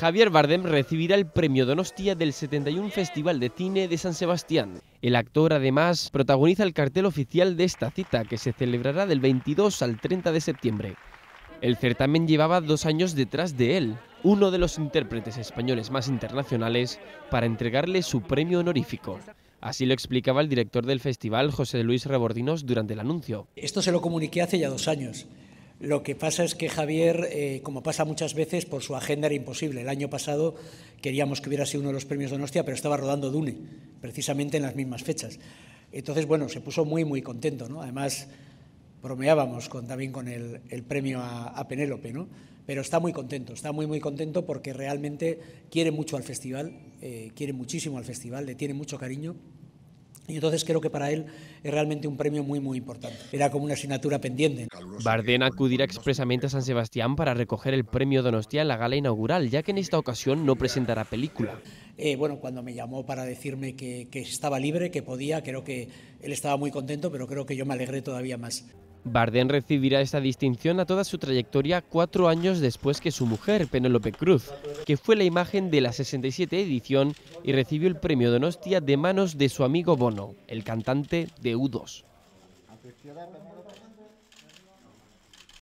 Javier Bardem recibirá el premio Donostia del 71 Festival de Cine de San Sebastián. El actor además protagoniza el cartel oficial de esta cita que se celebrará del 22 al 30 de septiembre. El certamen llevaba dos años detrás de él, uno de los intérpretes españoles más internacionales, para entregarle su premio honorífico. Así lo explicaba el director del festival, José Luis Rebordinos, durante el anuncio. Esto se lo comuniqué hace ya dos años lo que pasa es que Javier, eh, como pasa muchas veces, por su agenda era imposible. El año pasado queríamos que hubiera sido uno de los premios de Donostia, pero estaba rodando Dune, precisamente en las mismas fechas. Entonces, bueno, se puso muy, muy contento, ¿no? Además, bromeábamos también con el, premio a, Penélope, ¿no? Pero está muy contento, está muy, muy contento porque realmente quiere mucho al festival, eh, quiere muchísimo al festival, le tiene mucho cariño y entonces creo que para él es realmente un premio muy, muy importante. Era como una asignatura pendiente. Bardem acudirá expresamente a San Sebastián para recoger el premio Donostia en la gala inaugural, ya que en esta ocasión no presentará película. Eh, bueno, cuando me llamó para decirme que, estaba libre, que podía, creo que él estaba muy contento, pero creo que yo me alegré todavía más. Bardem recibirá esta distinción a toda su trayectoria cuatro años después que su mujer, Penélope Cruz, que fue la imagen de la 67 edición y recibió el premio Donostia de manos de su amigo Bono, el cantante de U2.